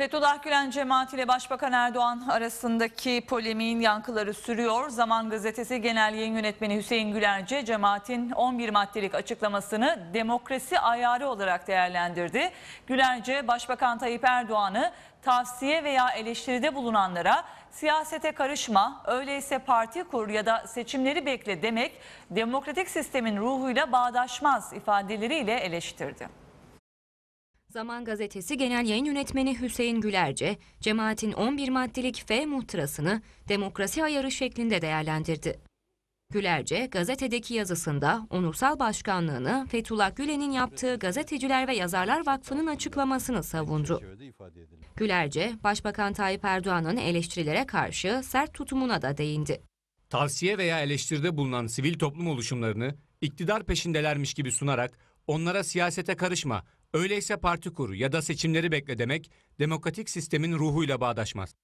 Fethullah Gülen cemaati ile Başbakan Erdoğan arasındaki polemiğin yankıları sürüyor. Zaman Gazetesi Genel Yayın Yönetmeni Hüseyin Gülerce cemaatin 11 maddelik açıklamasını demokrasi ayarı olarak değerlendirdi. Gülerce Başbakan Tayyip Erdoğan'ı tavsiye veya eleştiride bulunanlara siyasete karışma, öyleyse parti kur ya da seçimleri bekle demek demokratik sistemin ruhuyla bağdaşmaz ifadeleriyle eleştirdi. Zaman Gazetesi Genel Yayın Yönetmeni Hüseyin Gülerce, cemaatin 11 maddelik F muhtırasını demokrasi ayarı şeklinde değerlendirdi. Gülerce, gazetedeki yazısında onursal başkanlığını Fethullah Gülen'in yaptığı Gazeteciler ve Yazarlar Vakfı'nın açıklamasını savundu. Gülerce, Başbakan Tayyip Erdoğan'ın eleştirilere karşı sert tutumuna da değindi. Tavsiye veya eleştiride bulunan sivil toplum oluşumlarını iktidar peşindelermiş gibi sunarak onlara siyasete karışma, Öyleyse parti kur ya da seçimleri bekle demek demokratik sistemin ruhuyla bağdaşmaz.